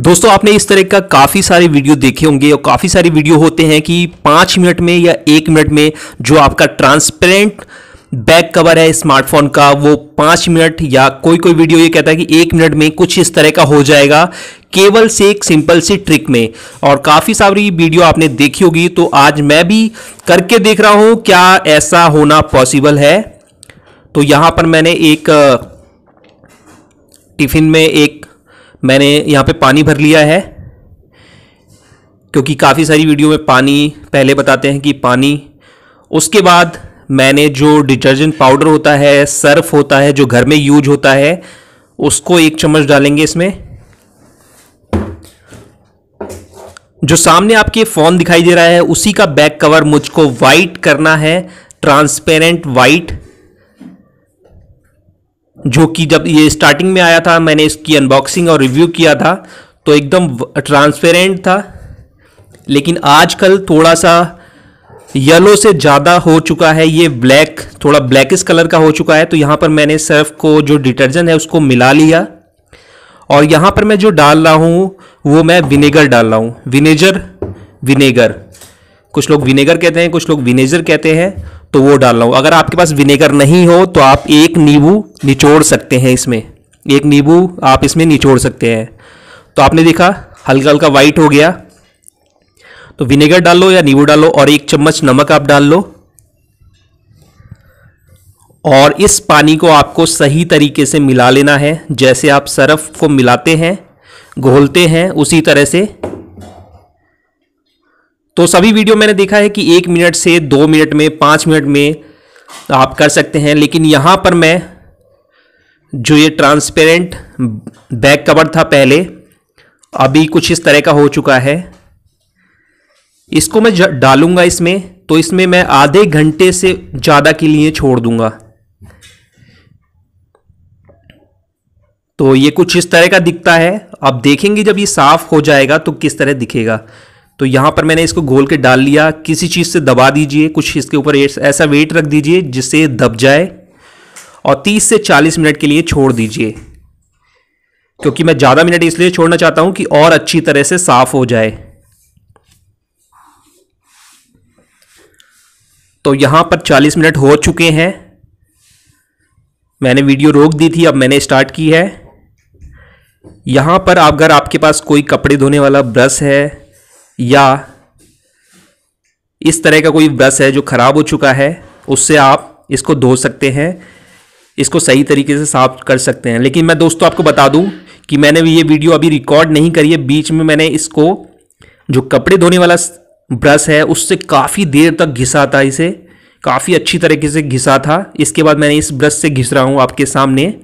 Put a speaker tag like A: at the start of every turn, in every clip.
A: दोस्तों आपने इस तरह का काफ़ी सारे वीडियो देखे होंगे और काफ़ी सारे वीडियो होते हैं कि पाँच मिनट में या एक मिनट में जो आपका ट्रांसपेरेंट बैक कवर है स्मार्टफोन का वो पाँच मिनट या कोई कोई वीडियो ये कहता है कि एक मिनट में कुछ इस तरह का हो जाएगा केवल से एक सिंपल सी ट्रिक में और काफ़ी सारी वीडियो आपने देखी होगी तो आज मैं भी करके देख रहा हूँ क्या ऐसा होना पॉसिबल है तो यहाँ पर मैंने एक टिफ़िन में एक मैंने यहाँ पे पानी भर लिया है क्योंकि काफ़ी सारी वीडियो में पानी पहले बताते हैं कि पानी उसके बाद मैंने जो डिटर्जेंट पाउडर होता है सर्फ होता है जो घर में यूज होता है उसको एक चम्मच डालेंगे इसमें जो सामने आपके फ़ोन दिखाई दे रहा है उसी का बैक कवर मुझको वाइट करना है ट्रांसपेरेंट वाइट जो कि जब ये स्टार्टिंग में आया था मैंने इसकी अनबॉक्सिंग और रिव्यू किया था तो एकदम ट्रांसपेरेंट था लेकिन आजकल थोड़ा सा येलो से ज़्यादा हो चुका है ये ब्लैक थोड़ा ब्लैकिस कलर का हो चुका है तो यहाँ पर मैंने सर्फ को जो डिटर्जेंट है उसको मिला लिया और यहाँ पर मैं जो डाल रहा हूँ वो मैं विनेगर डाल रहा हूँ विनेजर विनेगर कुछ लोग विनेगर कहते हैं कुछ लोग विनेजर कहते हैं तो वो डाल रहा हूँ अगर आपके पास विनेगर नहीं हो तो आप एक नींबू निचोड़ सकते हैं इसमें एक नींबू आप इसमें निचोड़ सकते हैं तो आपने देखा हल्का हल्का वाइट हो गया तो विनेगर डाल लो या नींबू डालो और एक चम्मच नमक आप डाल लो और इस पानी को आपको सही तरीके से मिला लेना है जैसे आप सरफ को मिलाते हैं घोलते हैं उसी तरह से तो सभी वीडियो मैंने देखा है कि एक मिनट से दो मिनट में पाँच मिनट में आप कर सकते हैं लेकिन यहाँ पर मैं जो ये ट्रांसपेरेंट बैक कवर था पहले अभी कुछ इस तरह का हो चुका है इसको मैं डालूंगा इसमें तो इसमें मैं आधे घंटे से ज़्यादा के लिए छोड़ दूंगा तो ये कुछ इस तरह का दिखता है आप देखेंगे जब ये साफ़ हो जाएगा तो किस तरह दिखेगा तो यहाँ पर मैंने इसको घोल के डाल लिया किसी चीज़ से दबा दीजिए कुछ इसके ऊपर ऐसा वेट रख दीजिए जिससे दब जाए और 30 से 40 मिनट के लिए छोड़ दीजिए क्योंकि मैं ज़्यादा मिनट इसलिए छोड़ना चाहता हूँ कि और अच्छी तरह से साफ़ हो जाए तो यहाँ पर 40 मिनट हो चुके हैं मैंने वीडियो रोक दी थी अब मैंने स्टार्ट की है यहाँ पर आप अगर आपके पास कोई कपड़े धोने वाला ब्रश है या इस तरह का कोई ब्रश है जो ख़राब हो चुका है उससे आप इसको धो सकते हैं इसको सही तरीके से साफ कर सकते हैं लेकिन मैं दोस्तों आपको बता दूं कि मैंने ये वीडियो अभी रिकॉर्ड नहीं करी है बीच में मैंने इसको जो कपड़े धोने वाला ब्रश है उससे काफ़ी देर तक घिसा था इसे काफ़ी अच्छी तरीके से घिसा था इसके बाद मैंने इस ब्रश से घिस रहा हूँ आपके सामने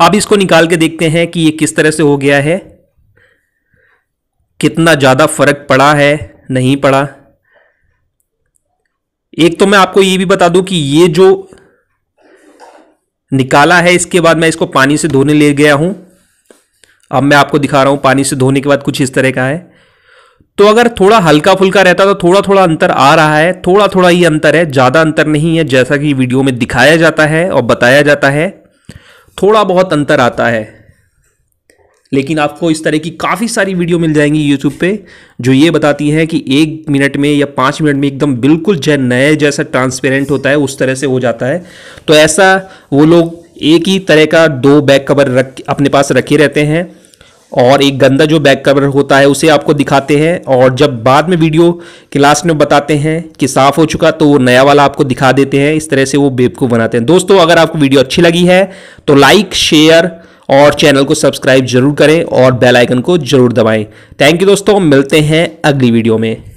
A: आप इसको निकाल के देखते हैं कि ये किस तरह से हो गया है कितना ज़्यादा फ़र्क पड़ा है नहीं पड़ा एक तो मैं आपको ये भी बता दूं कि ये जो निकाला है इसके बाद मैं इसको पानी से धोने ले गया हूं अब मैं आपको दिखा रहा हूं पानी से धोने के बाद कुछ इस तरह का है तो अगर थोड़ा हल्का फुल्का रहता तो थोड़ा थोड़ा अंतर आ रहा है थोड़ा थोड़ा ही अंतर है ज़्यादा अंतर नहीं है जैसा कि वीडियो में दिखाया जाता है और बताया जाता है थोड़ा बहुत अंतर आता है लेकिन आपको इस तरह की काफ़ी सारी वीडियो मिल जाएंगी यूट्यूब पे जो ये बताती है कि एक मिनट में या पाँच मिनट में एकदम बिल्कुल जै नए जैसा ट्रांसपेरेंट होता है उस तरह से हो जाता है तो ऐसा वो लोग एक ही तरह का दो बैक कवर रख अपने पास रखे रहते हैं और एक गंदा जो बैक कवर होता है उसे आपको दिखाते हैं और जब बाद में वीडियो के लास्ट में बताते हैं कि साफ़ हो चुका तो वो नया वाला आपको दिखा देते हैं इस तरह से वो बेवकूफ़ बनाते हैं दोस्तों अगर आपको वीडियो अच्छी लगी है तो लाइक शेयर और चैनल को सब्सक्राइब जरूर करें और बेल आइकन को जरूर दबाएं थैंक यू दोस्तों मिलते हैं अगली वीडियो में